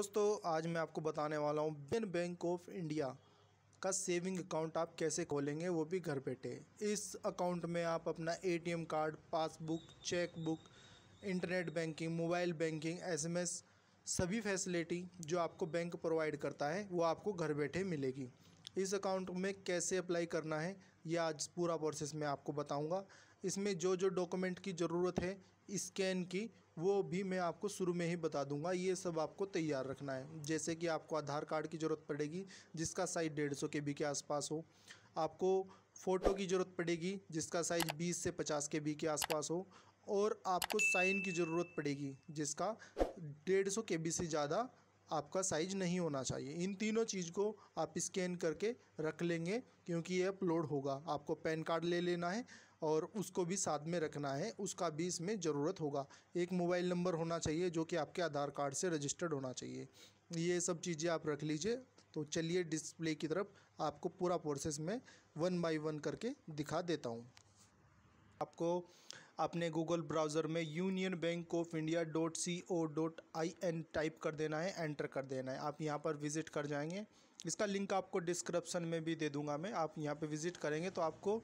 दोस्तों आज मैं आपको बताने वाला हूँ इंडियन बैंक ऑफ इंडिया का सेविंग अकाउंट आप कैसे खोलेंगे वो भी घर बैठे इस अकाउंट में आप अपना ATM card passbook chequebook internet banking mobile banking SMS सभी फैसिलिटी जो आपको बैंक प्रोवाइड करता है वो आपको घर बैठे मिलेगी इस अकाउंट में कैसे अप्लाई करना है यह आज पूरा प्रोसेस मैं आपको बताऊँगा इसमें जो जो डॉक्यूमेंट की ज़रूरत है स्कैन की वो भी मैं आपको शुरू में ही बता दूंगा ये सब आपको तैयार रखना है जैसे कि आपको आधार कार्ड की ज़रूरत पड़ेगी जिसका साइज़ डेढ़ सौ के बी के आसपास हो आपको फ़ोटो की ज़रूरत पड़ेगी जिसका साइज़ बीस से पचास के बी के आसपास हो और आपको साइन की ज़रूरत पड़ेगी जिसका डेढ़ सौ के बी से ज़्यादा आपका साइज नहीं होना चाहिए इन तीनों चीज़ को आप स्कैन करके रख लेंगे क्योंकि ये अपलोड होगा आपको पैन कार्ड ले लेना है और उसको भी साथ में रखना है उसका भी इसमें ज़रूरत होगा एक मोबाइल नंबर होना चाहिए जो कि आपके आधार कार्ड से रजिस्टर्ड होना चाहिए ये सब चीज़ें आप रख लीजिए तो चलिए डिस्प्ले की तरफ आपको पूरा प्रोसेस में वन बाई वन करके दिखा देता हूँ आपको अपने गूगल ब्राउज़र में Union Bank of India dot C O dot I N type कर देना है एंटर कर देना है आप यहाँ पर विज़िट कर जाएंगे इसका लिंक आपको डिस्क्रिप्शन में भी दे दूंगा मैं आप यहाँ पर विज़िट करेंगे तो आपको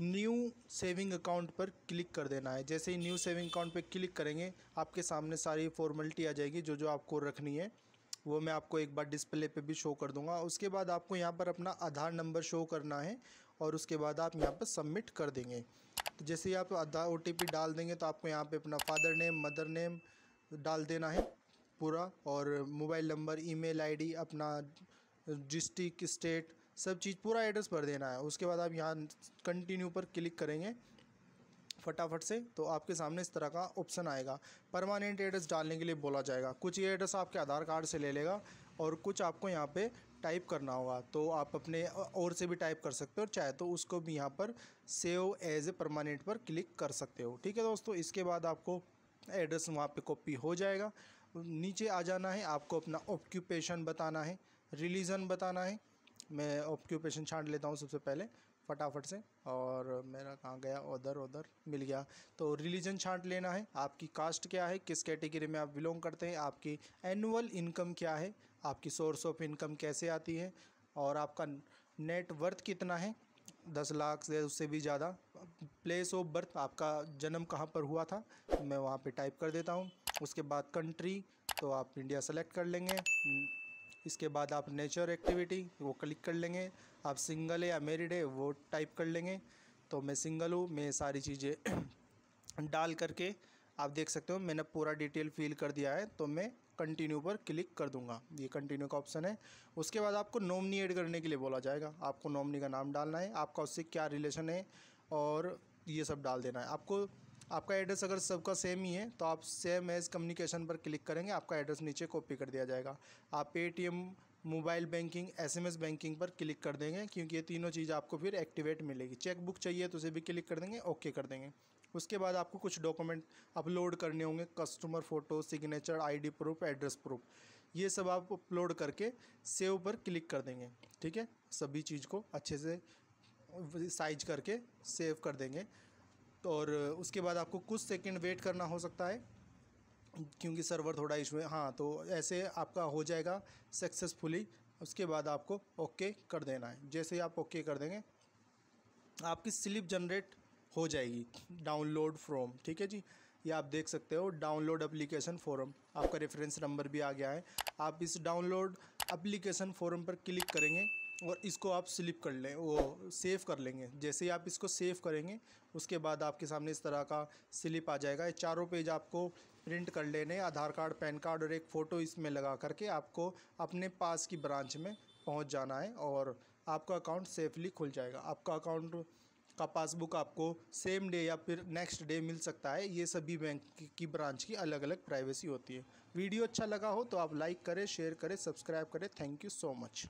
न्यू सेविंग अकाउंट पर क्लिक कर देना है जैसे ही न्यू सेविंग अकाउंट पर क्लिक करेंगे आपके सामने सारी फॉर्मेलिटी आ जाएगी जो जो आपको रखनी है वो मैं आपको एक बार डिस्प्ले पे भी शो कर दूंगा उसके बाद आपको यहाँ पर अपना आधार नंबर शो करना है और उसके बाद आप यहाँ पर सबमिट कर देंगे तो जैसे ही आप आधा ओ डाल देंगे तो आपको यहाँ पे अपना फादर नेम मदर नेम डाल देना है पूरा और मोबाइल नंबर ईमेल आईडी अपना डिस्टिक स्टेट सब चीज़ पूरा एड्रेस भर देना है उसके बाद आप यहाँ कंटिन्यू पर क्लिक करेंगे फटाफट से तो आपके सामने इस तरह का ऑप्शन आएगा परमानेंट एड्रेस डालने के लिए बोला जाएगा कुछ ये एड्रेस आपके आधार कार्ड से ले लेगा और कुछ आपको यहाँ पे टाइप करना होगा तो आप अपने और से भी टाइप कर सकते हो चाहे तो उसको भी यहाँ पर सेव एज ए परमानेंट पर क्लिक कर सकते हो ठीक है दोस्तों इसके बाद आपको एड्रेस वहाँ पे कॉपी हो जाएगा नीचे आ जाना है आपको अपना ऑक्यूपेशन बताना है रिलीजन बताना है मैं ऑक्यूपेशन छाँट लेता हूँ सबसे पहले फटाफट से और मेरा कहाँ गया उधर उधर मिल गया तो रिलीजन छांट लेना है आपकी कास्ट क्या है किस कैटेगरी में आप बिलोंग करते हैं आपकी एनुअल इनकम क्या है आपकी सोर्स ऑफ इनकम कैसे आती है और आपका नेट वर्थ कितना है दस लाख से उससे भी ज़्यादा प्लेस ऑफ बर्थ आपका जन्म कहाँ पर हुआ था मैं वहाँ पे टाइप कर देता हूँ उसके बाद कंट्री तो आप इंडिया सेलेक्ट कर लेंगे इसके बाद आप नेचर एक्टिविटी वो क्लिक कर लेंगे आप सिंगल है या मेरिड है वो टाइप कर लेंगे तो मैं सिंगल हूँ मैं सारी चीज़ें डाल करके आप देख सकते हो मैंने पूरा डिटेल फिल कर दिया है तो मैं कंटिन्यू पर क्लिक कर दूंगा ये कंटिन्यू का ऑप्शन है उसके बाद आपको नॉमनी ऐड करने के लिए बोला जाएगा आपको नॉमनी का नाम डालना है आपका उससे क्या रिलेशन है और ये सब डाल देना है आपको आपका एड्रेस अगर सबका सेम ही है तो आप सेम एज कम्युनिकेशन पर क्लिक करेंगे आपका एड्रेस नीचे कॉपी कर दिया जाएगा आप Paytm mobile banking SMS banking पर क्लिक कर देंगे क्योंकि ये तीनों चीज़ आपको फिर एक्टिवेट मिलेगी चेकबुक चाहिए तो उसे भी क्लिक कर देंगे ओके कर देंगे उसके बाद आपको कुछ डॉक्यूमेंट अपलोड करने होंगे customer photo signature ID proof address proof ये सब आप अपलोड करके सेव पर क्लिक कर देंगे ठीक है सभी चीज़ को अच्छे से साइज करके सेव कर देंगे तो और उसके बाद आपको कुछ सेकेंड वेट करना हो सकता है क्योंकि सर्वर थोड़ा इशू है हाँ तो ऐसे आपका हो जाएगा सक्सेसफुली उसके बाद आपको ओके कर देना है जैसे ही आप ओके कर देंगे आपकी स्लिप जनरेट हो जाएगी डाउनलोड फ्रॉम ठीक है जी ये आप देख सकते हो डाउनलोड एप्लीकेशन फॉरम आपका रेफरेंस नंबर भी आ गया है आप इस डाउनलोड एप्लीकेशन फॉरम पर क्लिक करेंगे और इसको आप स्लिप कर लें वो सेव कर लेंगे जैसे ही आप इसको सेव करेंगे उसके बाद आपके सामने इस तरह का स्लिप आ जाएगा ये चारों पेज आपको प्रिंट कर लेने आधार कार्ड पैन कार्ड और एक फ़ोटो इसमें लगा करके आपको अपने पास की ब्रांच में पहुंच जाना है और आपका अकाउंट सेफली खुल जाएगा आपका अकाउंट का पासबुक आपको सेम डे या फिर नेक्स्ट डे मिल सकता है ये सभी बैंक की ब्रांच की अलग अलग प्राइवेसी होती है वीडियो अच्छा लगा हो तो आप लाइक करें शेयर करें सब्सक्राइब करें थैंक यू सो मच